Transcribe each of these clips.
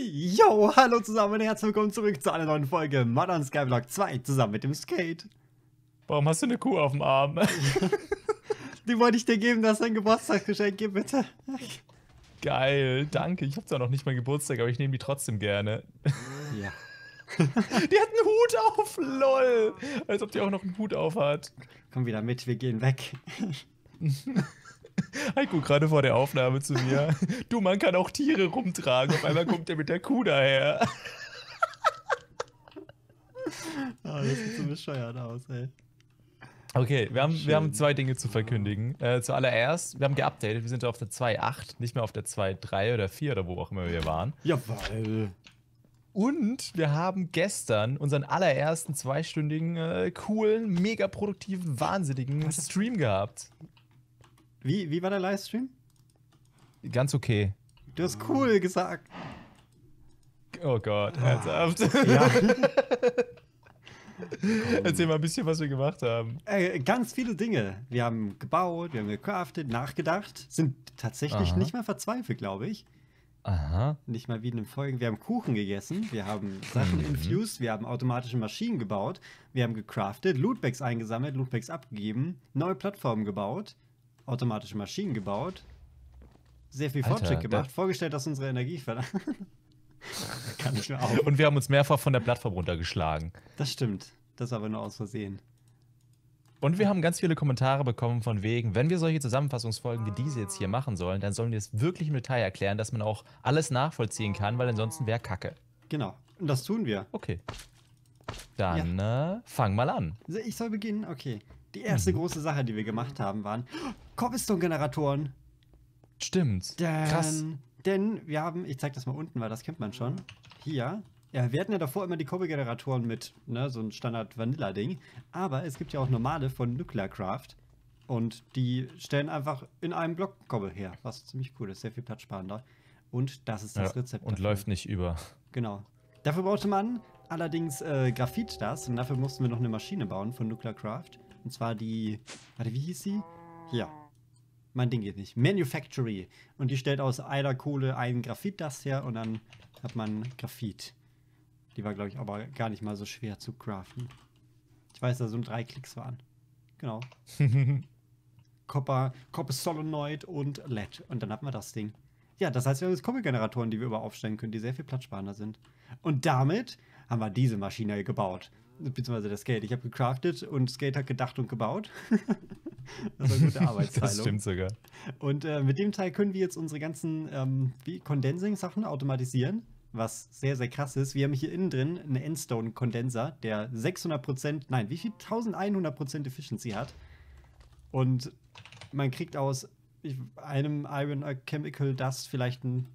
Yo, hallo zusammen und herzlich willkommen zurück zu einer neuen Folge Modern Skyblock 2 zusammen mit dem Skate. Warum hast du eine Kuh auf dem Arm? Die wollte ich dir geben, das ist ein Geburtstagsgeschenk, gib bitte. Geil, danke. Ich habe zwar noch nicht mal Geburtstag, aber ich nehme die trotzdem gerne. Ja. die hat einen Hut auf, lol. Als ob die auch noch einen Hut auf hat. Komm wieder mit, wir gehen weg. Heiko gerade vor der Aufnahme zu mir. Du, man kann auch Tiere rumtragen. Auf einmal kommt der mit der Kuh daher. oh, das sieht so bescheuert aus, ey. Okay, wir haben, wir haben zwei Dinge zu verkündigen. Äh, zuallererst, wir haben geupdatet, wir sind auf der 2.8, nicht mehr auf der 2.3 oder 4 oder wo auch immer wir waren. Jawohl. Und wir haben gestern unseren allerersten zweistündigen, äh, coolen, mega produktiven, wahnsinnigen Stream gehabt. Wie, wie war der Livestream? Ganz okay. Du hast cool gesagt. Oh Gott, ah. ernsthaft. Ja. Erzähl mal ein bisschen, was wir gemacht haben. Äh, ganz viele Dinge. Wir haben gebaut, wir haben gecraftet, nachgedacht, sind tatsächlich Aha. nicht mehr verzweifelt, glaube ich. Aha. Nicht mal wie in den Folgen. Wir haben Kuchen gegessen, wir haben Sachen mhm. infused, wir haben automatische Maschinen gebaut, wir haben gecraftet, Lootbags eingesammelt, Lootbags abgegeben, neue Plattformen gebaut, automatische Maschinen gebaut, sehr viel Fortschritt Alter, gemacht, vorgestellt, dass unsere Energie verlangt. Kann ich mir auch. Und wir haben uns mehrfach von der Plattform runtergeschlagen. Das stimmt. Das aber nur aus Versehen. Und wir haben ganz viele Kommentare bekommen von wegen, wenn wir solche Zusammenfassungsfolgen wie diese jetzt hier machen sollen, dann sollen wir es wirklich im Detail erklären, dass man auch alles nachvollziehen kann, weil ansonsten wäre Kacke. Genau. Und das tun wir. Okay. Dann ja. äh, fang mal an. Ich soll beginnen? Okay. Die erste mhm. große Sache, die wir gemacht mhm. haben, waren Cobblestone-Generatoren. Stimmt. Denn, Krass. Denn wir haben, ich zeig das mal unten, weil das kennt man schon. Hier. Ja, wir hatten ja davor immer die Cobble-Generatoren mit, ne, so ein Standard-Vanilla-Ding. Aber es gibt ja auch normale von Nuclearcraft. Und die stellen einfach in einem Block Cobble her, was ziemlich cool ist. Sehr viel Platz sparen da. Und das ist das ja, Rezept. Und dafür. läuft nicht über. Genau. Dafür brauchte man allerdings äh, Graphit das und dafür mussten wir noch eine Maschine bauen von Nuclearcraft. Und zwar die. Warte, wie hieß sie? Hier. Mein Ding geht nicht. Manufactory. Und die stellt aus einer Kohle einen Graphitdust her und dann hat man Graphit. Die war, glaube ich, aber gar nicht mal so schwer zu craften. Ich weiß, dass es um drei Klicks waren. Genau. Copper, Copper Solenoid und LED. Und dann hat man das Ding. Ja, das heißt, wir haben jetzt Kuppelgeneratoren, die wir über aufstellen können, die sehr viel platzsparender sind. Und damit haben wir diese Maschine gebaut beziehungsweise das Skate. Ich habe gecraftet und Skate hat gedacht und gebaut. das war eine gute Arbeitsteilung. das stimmt sogar. Und äh, mit dem Teil können wir jetzt unsere ganzen ähm, Condensing-Sachen automatisieren, was sehr, sehr krass ist. Wir haben hier innen drin einen Endstone-Kondenser, der 600%, nein, wie viel? 1100% Efficiency hat. Und man kriegt aus einem Iron äh, Chemical Dust vielleicht ein,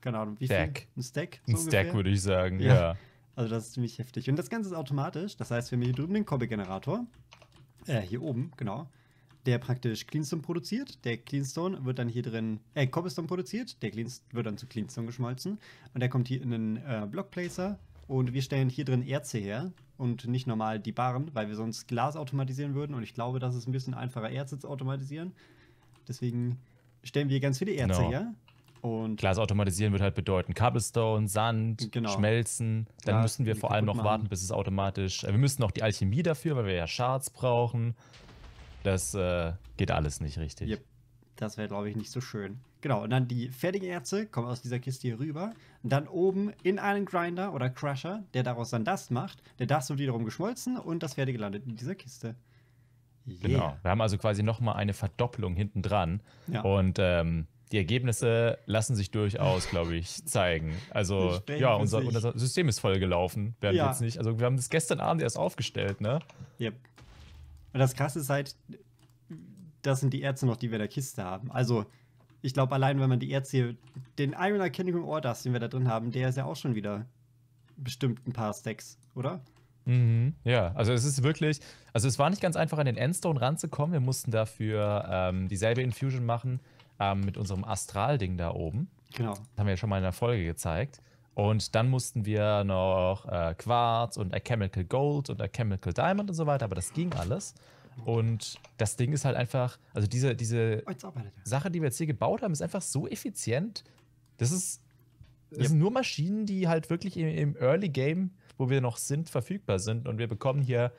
keine Ahnung, wie Stack. viel? Ein Stack? So ein Stack, würde ich sagen, ja. ja. Also das ist ziemlich heftig. Und das Ganze ist automatisch. Das heißt, wir haben hier drüben den Cobble-Generator. Äh, hier oben, genau. Der praktisch Cleanstone produziert. Der Cleanstone wird dann hier drin, äh, Cobblestone produziert. Der Cleanstone wird dann zu Cleanstone geschmolzen. Und der kommt hier in einen äh, Blockplacer. Und wir stellen hier drin Erze her und nicht normal die Barren, weil wir sonst Glas automatisieren würden. Und ich glaube, das ist ein bisschen einfacher, Erze zu automatisieren. Deswegen stellen wir ganz viele Erze genau. her. Und Klar, das Automatisieren wird halt bedeuten, Cobblestone, Sand, genau. Schmelzen. Dann ja, müssen wir vor allem noch machen. warten, bis es automatisch. Äh, wir müssen noch die Alchemie dafür, weil wir ja Shards brauchen. Das äh, geht alles nicht richtig. Yep. Das wäre, glaube ich, nicht so schön. Genau, und dann die fertigen Erze kommen aus dieser Kiste hier rüber. Und dann oben in einen Grinder oder Crusher, der daraus dann das macht. Der das wird wiederum geschmolzen und das fertige landet in dieser Kiste. Genau. Yeah. Genau, wir haben also quasi nochmal eine Verdopplung hinten dran. Ja. Und ähm, die Ergebnisse lassen sich durchaus, glaube ich, zeigen. Also, ich ja, unser, unser, System ist voll gelaufen. Wir haben ja. jetzt nicht, also wir haben das gestern Abend erst aufgestellt, ne? Yep. Und das Krasse ist halt, das sind die Ärzte noch, die wir in der Kiste haben. Also, ich glaube, allein wenn man die Ärzte hier, den einen Erkennung Orders, den wir da drin haben, der ist ja auch schon wieder bestimmt ein paar Stacks, oder? Mhm, ja, also es ist wirklich, also es war nicht ganz einfach, an den Endstone ranzukommen. Wir mussten dafür ähm, dieselbe Infusion machen ähm, mit unserem Astral-Ding da oben. Genau. Das haben wir ja schon mal in der Folge gezeigt. Und dann mussten wir noch äh, Quarz und A Chemical Gold und A Chemical Diamond und so weiter, aber das ging alles. Und das Ding ist halt einfach, also diese, diese oh, Sache, die wir jetzt hier gebaut haben, ist einfach so effizient. Das ist, das yep. sind nur Maschinen, die halt wirklich im, im, Early Game, wo wir noch sind, verfügbar sind. Und wir bekommen hier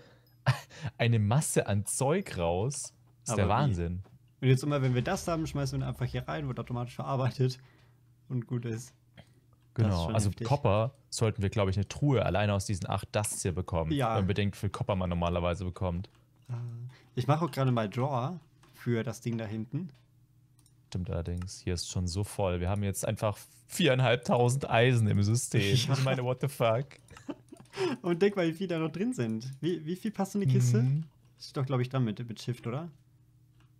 eine Masse an Zeug raus. Das ist aber der Wahnsinn. Wie? Und jetzt immer, wenn wir das haben, schmeißen wir ihn einfach hier rein, wird automatisch verarbeitet und gut ist. Genau, ist also heftig. Copper sollten wir, glaube ich, eine Truhe alleine aus diesen acht Dusts hier bekommen. Ja. Unbedingt viel Copper man normalerweise bekommt. Ah. Ich mache auch gerade mal Drawer für das Ding da hinten. Stimmt allerdings, hier ist schon so voll. Wir haben jetzt einfach viereinhalbtausend Eisen im System. Ja. Ich meine, what the fuck? Und denk mal, wie viele da noch drin sind. Wie, wie viel passt in die Kiste? Mhm. Ist doch, glaube ich, damit mit Shift, oder?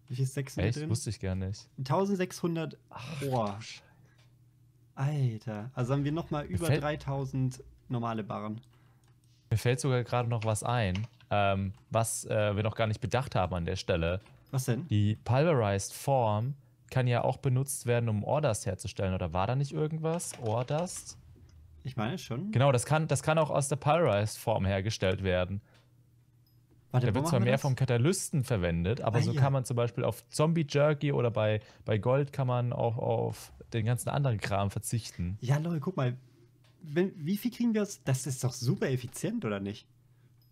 Wie viel Sechsen Echt? drin? Wusste ich gar nicht. 1600 Rohr. Alter. Also haben wir nochmal über 3000 normale Barren. Mir fällt sogar gerade noch was ein, ähm, was äh, wir noch gar nicht bedacht haben an der Stelle. Was denn? Die Pulverized Form kann ja auch benutzt werden, um Orders herzustellen. Oder war da nicht irgendwas? Orders? Ich meine schon. Genau, das kann, das kann auch aus der Pulverized Form hergestellt werden. Warte, der wird zwar mehr das? vom Katalysten verwendet, aber ah, so ja. kann man zum Beispiel auf Zombie Jerky oder bei, bei Gold kann man auch auf den ganzen anderen Kram verzichten. Ja, Leute, guck mal. Wenn, wie viel kriegen wir aus? Das ist doch super effizient, oder nicht?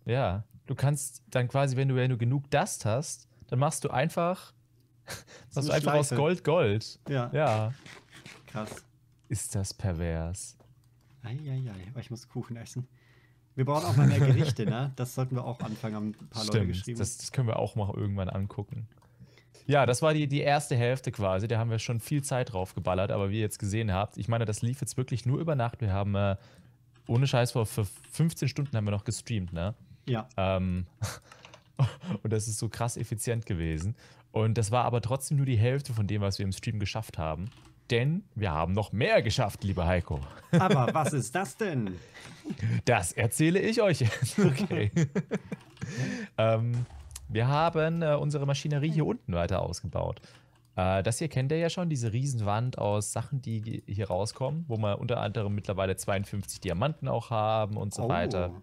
Ja, du kannst dann quasi, wenn du, wenn du genug Dust hast, dann machst du einfach, machst du einfach aus Gold Gold. Ja. ja. Krass. Ist das pervers. Eieiei, ei, ei. ich muss Kuchen essen. Wir brauchen auch mal mehr Gerichte, ne? Das sollten wir auch anfangen, haben ein paar Stimmt, Leute geschrieben. Das, das können wir auch mal irgendwann angucken. Ja, das war die, die erste Hälfte quasi. Da haben wir schon viel Zeit drauf geballert, aber wie ihr jetzt gesehen habt, ich meine, das lief jetzt wirklich nur über Nacht. Wir haben äh, ohne Scheiß vor 15 Stunden haben wir noch gestreamt, ne? Ja. Ähm, und das ist so krass effizient gewesen. Und das war aber trotzdem nur die Hälfte von dem, was wir im Stream geschafft haben denn wir haben noch mehr geschafft, lieber Heiko. Aber was ist das denn? Das erzähle ich euch jetzt. Okay. ähm, wir haben äh, unsere Maschinerie hier unten weiter ausgebaut. Äh, das hier kennt ihr ja schon, diese Riesenwand aus Sachen, die hier rauskommen, wo wir unter anderem mittlerweile 52 Diamanten auch haben und so oh. weiter.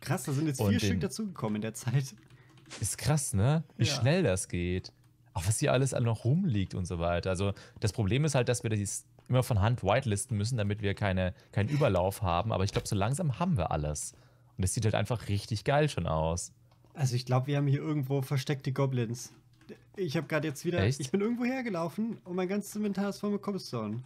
Krass, da sind jetzt und vier Stück dazugekommen in der Zeit. Ist krass, ne? Wie ja. schnell das geht auch was hier alles noch rumliegt und so weiter. Also das Problem ist halt, dass wir das immer von Hand whitelisten müssen, damit wir keine, keinen Überlauf haben. Aber ich glaube, so langsam haben wir alles. Und es sieht halt einfach richtig geil schon aus. Also ich glaube, wir haben hier irgendwo versteckte Goblins. Ich habe gerade jetzt wieder, Echt? ich bin irgendwo hergelaufen und mein ganzes Inventar ist voll mit Cobblestone.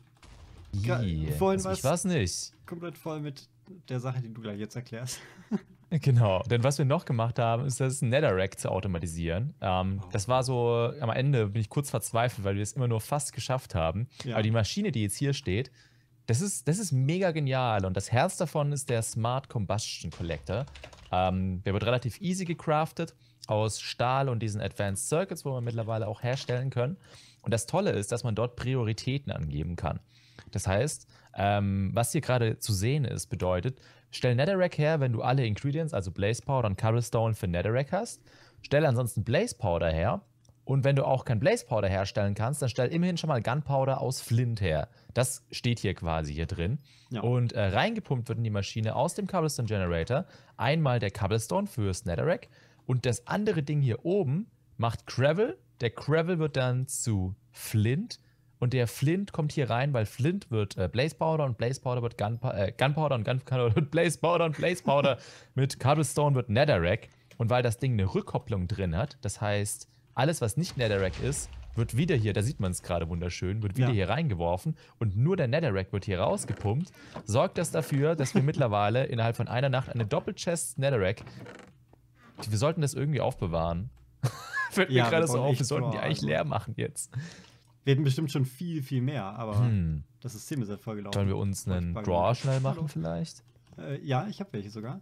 Yeah. Vorhin also ich weiß nicht. Komplett voll mit der Sache, die du gleich jetzt erklärst. Genau, denn was wir noch gemacht haben, ist das Netherrack zu automatisieren. Ähm, oh. Das war so, am Ende bin ich kurz verzweifelt, weil wir es immer nur fast geschafft haben. Ja. Aber die Maschine, die jetzt hier steht, das ist, das ist mega genial und das Herz davon ist der Smart Combustion Collector. Ähm, der wird relativ easy gecraftet aus Stahl und diesen Advanced Circuits, wo wir mittlerweile auch herstellen können. Und das Tolle ist, dass man dort Prioritäten angeben kann. Das heißt, ähm, was hier gerade zu sehen ist, bedeutet, stell Netherrack her, wenn du alle Ingredients, also Blaze Powder und Cobblestone für Netherrack hast. Stell ansonsten Blaze Powder her. Und wenn du auch kein Blaze Powder herstellen kannst, dann stell immerhin schon mal Gunpowder aus Flint her. Das steht hier quasi hier drin. Ja. Und äh, reingepumpt wird in die Maschine aus dem Cobblestone Generator einmal der Cobblestone fürs Netherrack. Und das andere Ding hier oben macht Gravel der Gravel wird dann zu Flint. Und der Flint kommt hier rein, weil Flint wird äh, Blaze Powder und Blaze Powder wird Gunpowder, äh, Gunpowder und Gunpowder wird Blaze Powder und Blaze Powder mit Cobblestone wird Netherrack. Und weil das Ding eine Rückkopplung drin hat, das heißt, alles, was nicht Netherrack ist, wird wieder hier, da sieht man es gerade wunderschön, wird wieder ja. hier reingeworfen und nur der Netherrack wird hier rausgepumpt, sorgt das dafür, dass wir mittlerweile innerhalb von einer Nacht eine Doppelchest Netherrack, wir sollten das irgendwie aufbewahren. Fällt mir gerade so auf, wir sollten die eigentlich leer machen jetzt. Wir hätten bestimmt schon viel, viel mehr, aber hm. das System ist halt vollgelaufen. Sollen wir uns einen Draw schnell machen vielleicht? Äh, ja, ich habe welche sogar.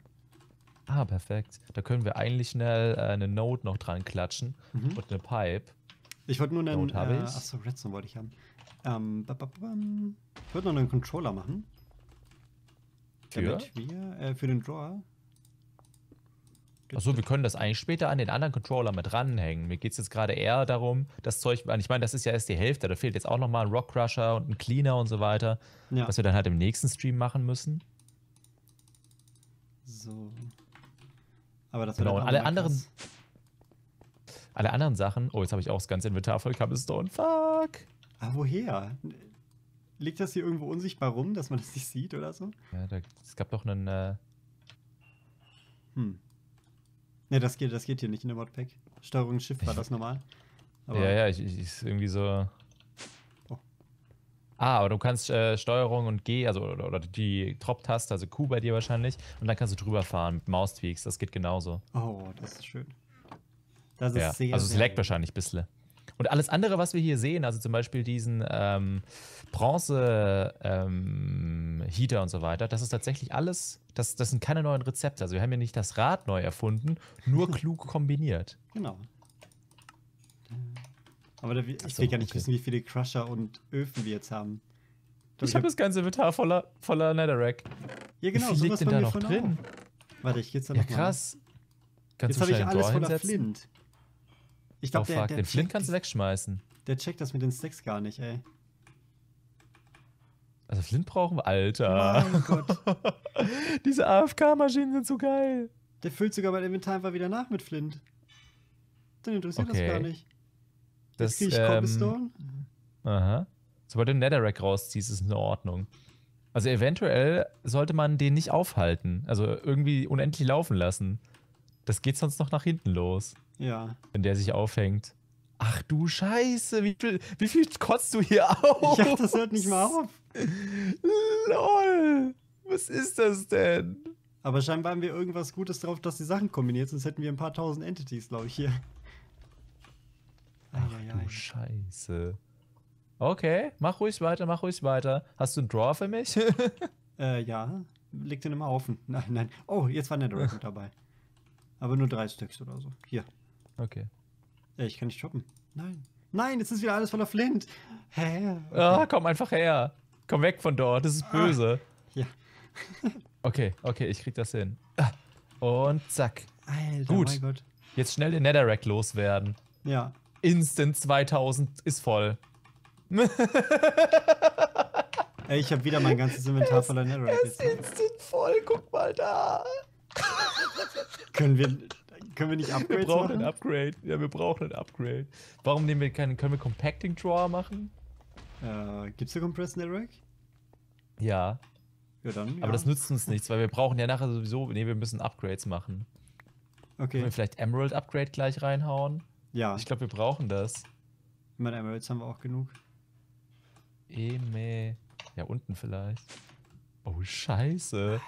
Ah, perfekt. Da können wir eigentlich schnell äh, eine Note noch dran klatschen mhm. und eine Pipe. Ich wollte nur einen. äh, Achso, Redstone wollte ich haben. Ähm, ich wollte noch einen Controller machen. Für? Damit wir, äh, für den Drawer. Achso, wir können das eigentlich später an den anderen Controller mit ranhängen. Mir geht es jetzt gerade eher darum, das Zeug, ich meine, das ist ja erst die Hälfte, da fehlt jetzt auch nochmal ein Rock Crusher und ein Cleaner und so weiter, ja. was wir dann halt im nächsten Stream machen müssen. So. Aber das genau, und alle anderen, alle anderen Sachen, oh, jetzt habe ich auch das ganze Inventar voll Cobblestone, fuck. Ah, woher? Liegt das hier irgendwo unsichtbar rum, dass man das nicht sieht oder so? Ja, da, es gab doch einen, äh, hm. Ne, das geht, das geht hier nicht in der Modpack. Steuerung Shift war das normal. Aber ja, ja, ich, ich ist irgendwie so. Oh. Ah, aber du kannst äh, Steuerung und G, also oder, oder die Drop-Taste, also Q bei dir wahrscheinlich, und dann kannst du drüber fahren mit Maustweaks, das geht genauso. Oh, das ist schön. Das ist ja. sehr. Also es laggt wahrscheinlich ein bisschen. Und alles andere, was wir hier sehen, also zum Beispiel diesen ähm, Bronze-Heater ähm, und so weiter, das ist tatsächlich alles, das, das sind keine neuen Rezepte. Also wir haben ja nicht das Rad neu erfunden, nur klug kombiniert. Genau. Aber da, ich so, will gar nicht okay. wissen, wie viele Crusher und Öfen wir jetzt haben. Ich, ich habe das ganze Inventar voller, voller Netherrack. Ja, genau. Wie viel liegt denn da noch drin? Auf? Warte, ich geht's da ja, noch Ja, krass. Mal. Kannst jetzt habe ich alles voller Flint. Ich glaube, oh, der, der den Flint kannst du wegschmeißen. Der checkt das mit den Stacks gar nicht, ey. Also Flint brauchen wir, Alter. Mein Gott. Diese AFK-Maschinen sind so geil. Der füllt sogar mein Inventar einfach wieder nach mit Flint. Dann interessiert okay. das gar nicht. Das, Jetzt ich ähm, Cobblestone. Aha. Sobald du den Netherrack rausziehst, ist es in Ordnung. Also eventuell sollte man den nicht aufhalten. Also irgendwie unendlich laufen lassen. Das geht sonst noch nach hinten los. Ja. In der sich aufhängt. Ach du Scheiße, wie viel, wie viel kotzt du hier auf? Ja, das hört nicht mal auf. LOL. Was ist das denn? Aber scheinbar haben wir irgendwas Gutes drauf, dass die Sachen kombiniert, sonst hätten wir ein paar tausend Entities, glaube ich, hier. Ach Eieiei. du Scheiße. Okay, mach ruhig weiter, mach ruhig weiter. Hast du einen Draw für mich? äh, ja. Liegt den einem Haufen. Nein, nein. Oh, jetzt war der Dragon dabei. Aber nur drei Stück oder so. Hier, Okay. Ja, äh, ich kann nicht shoppen. Nein. Nein, jetzt ist wieder alles voller Flint. Hä? Okay. Ah, komm einfach her. Komm weg von dort, das ist ah. böse. Ah. ja. okay, okay, ich krieg das hin. Ah. Und zack. Alter, Gut. mein Gott. Jetzt schnell den Netherrack loswerden. Ja. Instant 2000 ist voll. Ey, ich habe wieder mein ganzes Inventar voller Netherrack. Er ne? ist instant voll, guck mal da. Können wir können wir nicht Upgrades Wir brauchen machen? ein Upgrade. Ja, wir brauchen ein Upgrade. Warum nehmen wir keinen. Können wir Compacting Drawer machen? Äh, gibt's hier Compressed Network? Ja. Ja, dann. Aber das nützt uns nichts, weil wir brauchen ja nachher sowieso. Nee, wir müssen Upgrades machen. Okay. Können wir vielleicht Emerald Upgrade gleich reinhauen? Ja. Ich glaube, wir brauchen das. Ich meine, Emeralds haben wir auch genug. Eme. Ja, unten vielleicht. Oh, Scheiße.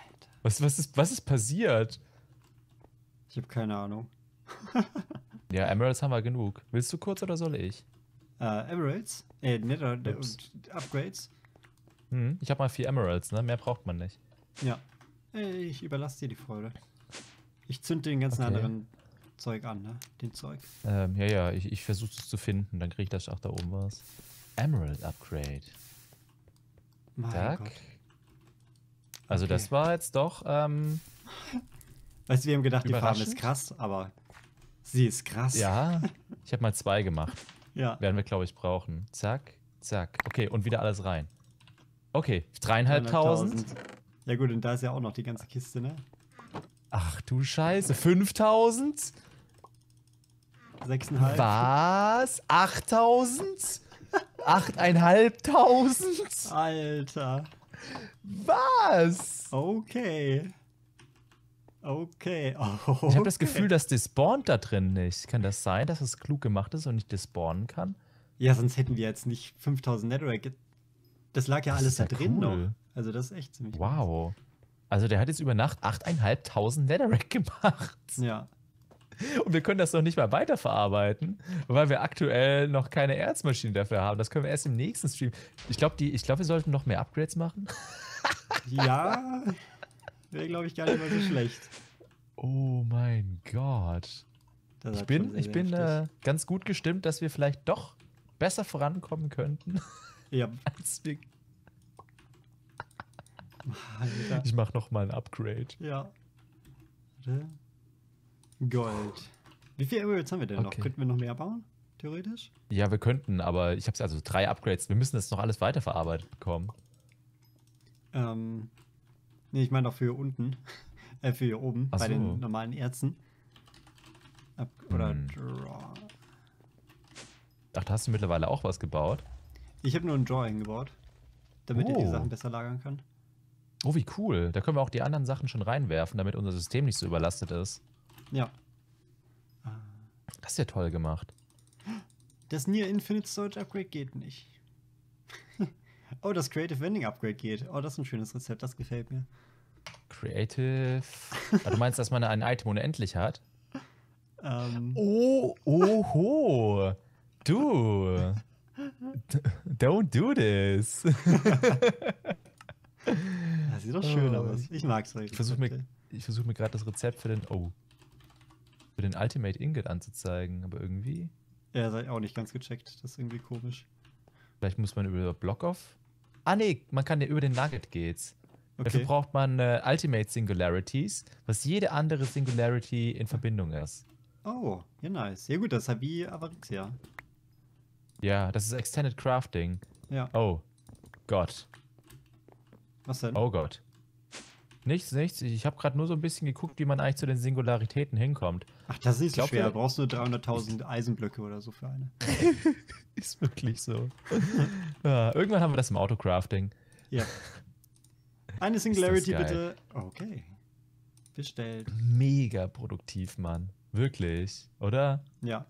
Was, was, ist, was ist passiert? Ich habe keine Ahnung. ja, Emeralds haben wir genug. Willst du kurz oder soll ich? Äh, Emeralds? Äh, Nether äh, und Upgrades? Hm, ich habe mal vier Emeralds, ne? Mehr braucht man nicht. Ja. Äh, ich überlasse dir die Freude. Ich zünd den ganzen okay. anderen Zeug an, ne? Den Zeug. Ähm, ja, ja, ich, ich versuche es zu finden, dann kriege ich das auch da oben was. Emerald Upgrade. Mein Duck. Also okay. das war jetzt doch ähm, Weißt du, wir haben gedacht, die Farbe ist krass, aber sie ist krass. Ja, ich habe mal zwei gemacht. ja. Werden wir, glaube ich, brauchen. Zack, zack. Okay, und wieder alles rein. Okay, dreieinhalbtausend. Ja gut, und da ist ja auch noch die ganze Kiste, ne? Ach du Scheiße, 5000? 6,5. Was? 8000? 8500? Alter. Was? Okay. Okay. okay. Ich habe das Gefühl, das despawnt da drin nicht. Kann das sein, dass es klug gemacht ist und nicht despawnen kann? Ja, sonst hätten wir jetzt nicht 5000 Netherrack. Das lag ja das alles da ja drin cool. noch. Also das ist echt ziemlich Wow. Krass. Also der hat jetzt über Nacht 8.500 Netherrack gemacht. Ja. Und wir können das noch nicht mal weiterverarbeiten, weil wir aktuell noch keine Erzmaschine dafür haben. Das können wir erst im nächsten Stream. Ich glaube, glaub, wir sollten noch mehr Upgrades machen. ja. Wäre, glaube ich, gar nicht mal so schlecht. Oh mein Gott. ich bin, ich bin äh, ganz gut gestimmt, dass wir vielleicht doch besser vorankommen könnten. Ja. Als wir Ich mache noch mal ein Upgrade. Ja. Gold. Wie viele Emeralds haben wir denn okay. noch? Könnten wir noch mehr bauen? Theoretisch? Ja, wir könnten, aber ich habe also drei Upgrades. Wir müssen das noch alles weiterverarbeitet bekommen. Ähm, Nee, ich meine auch für hier unten. Äh, für hier oben, Ach bei so. den normalen Ärzten. Ab oder hm. Draw. Ach, da hast du mittlerweile auch was gebaut? Ich habe nur ein Drawing gebaut, damit oh. er die Sachen besser lagern kann. Oh, wie cool. Da können wir auch die anderen Sachen schon reinwerfen, damit unser System nicht so überlastet ist. Ja. Das ist ja toll gemacht. Das Near Infinite Storage Upgrade geht nicht. oh, das Creative Vending Upgrade geht. Oh, das ist ein schönes Rezept, das gefällt mir. Creative. Ah, du meinst, dass man ein Item unendlich hat? Ähm. Oh, oho. Du. Don't do this. das sieht doch schön oh. aus. Ich mag's heute. Halt. Ich versuche mir, versuch mir gerade das Rezept für den. Oh. Für den Ultimate Ingot anzuzeigen, aber irgendwie. Ja, sei auch nicht ganz gecheckt. Das ist irgendwie komisch. Vielleicht muss man über Block off. Ah nee, man kann ja über den Nugget geht's. Okay. Dafür braucht man äh, Ultimate Singularities, was jede andere Singularity in Verbindung ist. Oh, ja, nice. Ja, gut, das ist ja halt wie Avarixia. Ja, das ist Extended Crafting. Ja. Oh Gott. Was denn? Oh Gott. Nichts, nichts. Ich habe gerade nur so ein bisschen geguckt, wie man eigentlich zu den Singularitäten hinkommt. Ach, das ist nicht glaub, so schwer. Du brauchst nur 300.000 Eisenblöcke oder so für eine. ist wirklich so. ja, irgendwann haben wir das im Autocrafting. Ja. Eine Singularity bitte. Okay. Bestellt. Mega produktiv, Mann. Wirklich, oder? Ja.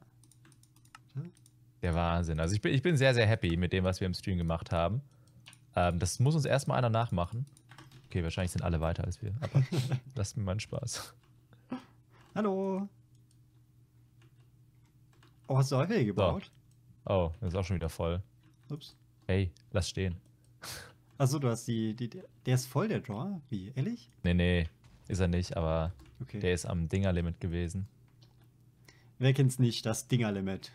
Der Wahnsinn. Also ich bin, ich bin sehr, sehr happy mit dem, was wir im Stream gemacht haben. Ähm, das muss uns erstmal einer nachmachen. Okay, wahrscheinlich sind alle weiter als wir, aber lasst mir mal einen Spaß. Hallo. Oh, hast du häufig gebaut? So. Oh, das ist auch schon wieder voll. Ups. Hey, lass stehen. Achso, du hast die, die, Der ist voll, der Draw? Wie? Ehrlich? Nee, nee, ist er nicht, aber okay. der ist am Dinger-Limit gewesen. Wer kennt's nicht, das Dinger-Limit?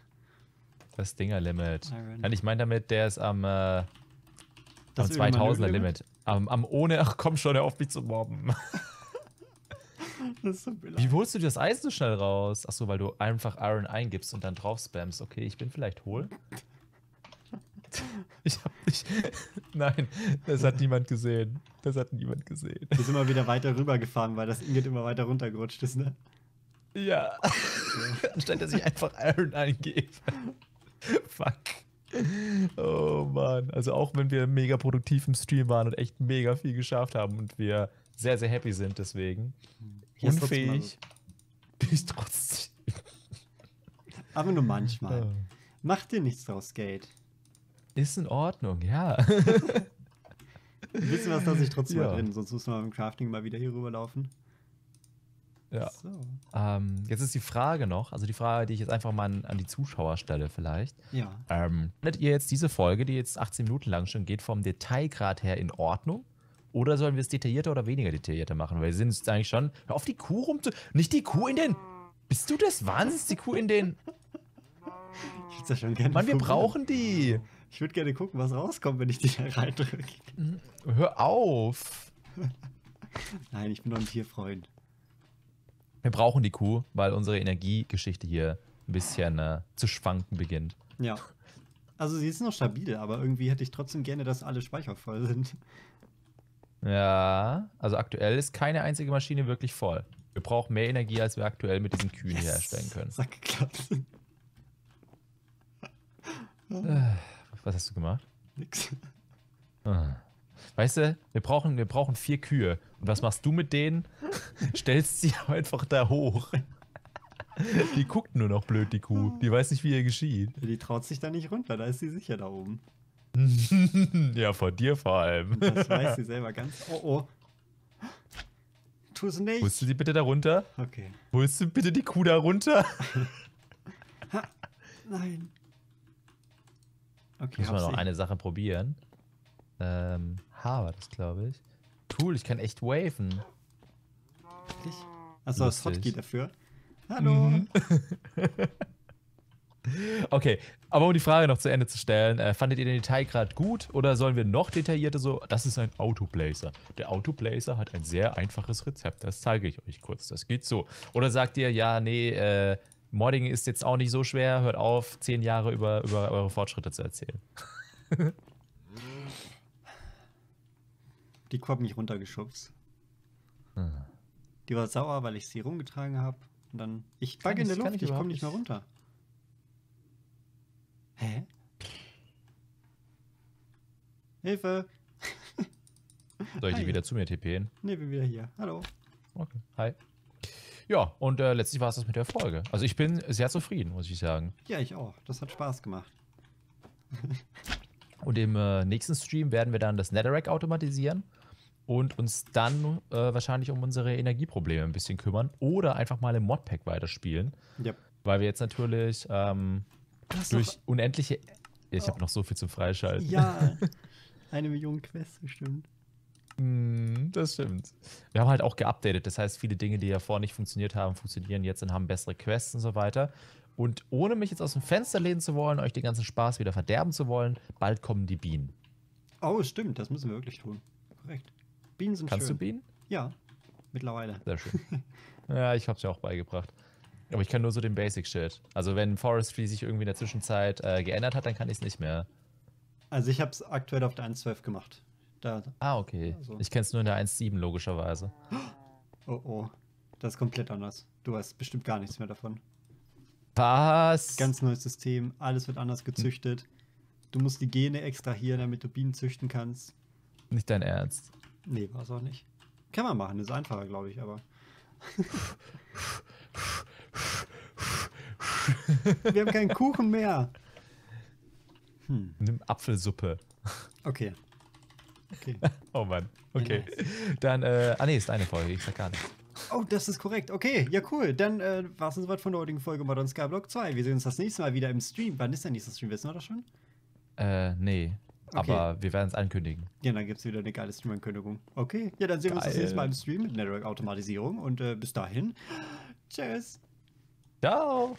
Das Dinger-Limit. Nein, ich meine damit, der ist am, äh, am 2000er-Limit. Am, am ohne, ach komm schon, er auf mich zu mobben. das ist So Wie holst du dir das Eis so schnell raus? Achso, weil du einfach Iron eingibst und dann drauf spammst. Okay, ich bin vielleicht hohl. Ich hab nicht. Nein, das hat niemand gesehen. Das hat niemand gesehen. Wir sind immer wieder weiter rübergefahren, weil das Ingrid immer weiter runtergerutscht ist, ne? Ja. ja. Anstatt dass ich einfach Iron eingebe. Fuck. Oh Mann. Also auch wenn wir mega produktiv im Stream waren und echt mega viel geschafft haben und wir sehr, sehr happy sind deswegen. Hier Unfähig. Bin ich trotzdem. Aber nur manchmal. Oh. Mach dir nichts draus, Geld. Ist in Ordnung, ja. Wissen bisschen was lasse ich trotzdem ja. mal drin, sonst muss man beim Crafting mal wieder hier rüberlaufen. Ja. So. Ähm, jetzt ist die Frage noch, also die Frage, die ich jetzt einfach mal an, an die Zuschauer stelle, vielleicht. Ja. Ähm, findet ihr jetzt diese Folge, die jetzt 18 Minuten lang schon geht, vom Detailgrad her in Ordnung? Oder sollen wir es detaillierter oder weniger detaillierter machen? Weil wir sind jetzt eigentlich schon. Hör auf die Kuh rum zu. Nicht die Kuh in den. Bist du das Wahnsinns, die Kuh in den. Ich würde ja schon gerne. Mann, wir brauchen die. Ich würde gerne gucken, was rauskommt, wenn ich dich da reindrücke. Mhm. Hör auf! Nein, ich bin doch ein Tierfreund. Wir brauchen die Kuh, weil unsere Energiegeschichte hier ein bisschen äh, zu schwanken beginnt. Ja. Also sie ist noch stabil, aber irgendwie hätte ich trotzdem gerne, dass alle Speicher voll sind. Ja, also aktuell ist keine einzige Maschine wirklich voll. Wir brauchen mehr Energie, als wir aktuell mit diesen Kühen yes. herstellen können. Sack geklappt. Was hast du gemacht? Nix. Ah. Weißt du, wir brauchen, wir brauchen vier Kühe. Und was machst du mit denen? Stellst sie einfach da hoch. Die guckt nur noch blöd, die Kuh. Die weiß nicht, wie ihr geschieht. Die traut sich da nicht runter, da ist sie sicher da oben. ja, vor dir vor allem. Das weiß sie selber ganz. Oh oh. Tu es nicht. Holst du die bitte da runter? Okay. Holst du bitte die Kuh da runter? ha, Nein. Okay, Müssen wir noch eine Sache probieren. Ähm, H war das, glaube ich. Cool, ich kann echt waven. Also das Hotkey dafür. Hallo. Mhm. okay, aber um die Frage noch zu Ende zu stellen, äh, fandet ihr den Detailgrad gut oder sollen wir noch detaillierter so? Das ist ein Autoblazer. Der Autoblazer hat ein sehr einfaches Rezept, das zeige ich euch kurz. Das geht so. Oder sagt ihr, ja, nee, äh, Modding ist jetzt auch nicht so schwer. Hört auf, zehn Jahre über, über eure Fortschritte zu erzählen. Die Kuh hat mich runtergeschubst. Die war sauer, weil ich sie rumgetragen habe. Und dann. Ich kann bagge in der Luft, ich, ich komme nicht mehr runter. Hä? Hilfe! Soll ich Hi. die wieder zu mir TPen? Ne, bin wieder hier. Hallo. Okay. Hi. Ja, und äh, letztlich war es das mit der Folge. Also ich bin sehr zufrieden, muss ich sagen. Ja, ich auch. Das hat Spaß gemacht. und im äh, nächsten Stream werden wir dann das Netherrack automatisieren und uns dann äh, wahrscheinlich um unsere Energieprobleme ein bisschen kümmern oder einfach mal im Modpack weiterspielen. Yep. Weil wir jetzt natürlich ähm, durch unendliche... Ich oh. habe noch so viel zum Freischalten. Ja, eine Million Quests, bestimmt. Hm, das stimmt. Wir haben halt auch geupdatet. Das heißt, viele Dinge, die ja vorher nicht funktioniert haben, funktionieren jetzt und haben bessere Quests und so weiter. Und ohne mich jetzt aus dem Fenster lehnen zu wollen, euch den ganzen Spaß wieder verderben zu wollen, bald kommen die Bienen. Oh, stimmt. Das müssen wir wirklich tun. Korrekt. Bienen sind Kannst schön. Kannst du Bienen? Ja, mittlerweile. Sehr schön. ja, ich hab's ja auch beigebracht. Aber ich kann nur so den Basic-Shit. Also wenn Forestry sich irgendwie in der Zwischenzeit äh, geändert hat, dann kann ich's nicht mehr. Also ich hab's aktuell auf der 1.12 gemacht. Da. Ah, okay. Also. Ich kenn's nur in der 1.7 logischerweise. Oh oh. Das ist komplett anders. Du hast bestimmt gar nichts mehr davon. Was? Ganz neues System, alles wird anders gezüchtet. Du musst die Gene extrahieren, damit du Bienen züchten kannst. Nicht dein Ernst. Nee, war es auch nicht. Kann man machen, ist einfacher, glaube ich, aber. Wir haben keinen Kuchen mehr. Hm. Nimm Apfelsuppe. Okay, Okay. oh Mann. Okay. nice. Dann, äh, ah nee, ist eine Folge, ich sag gar nichts. Oh, das ist korrekt. Okay, ja cool. Dann äh, war es soweit von der heutigen Folge Modern Skyblock 2. Wir sehen uns das nächste Mal wieder im Stream. Wann ist der nächste Stream? Wissen wir das schon? Äh, nee. Okay. Aber wir werden es ankündigen. Ja, dann gibt es wieder eine geile Stream-Ankündigung. Okay, ja, dann sehen Geil. wir uns das nächste Mal im Stream mit Network-Automatisierung und äh, bis dahin. Tschüss. Ciao.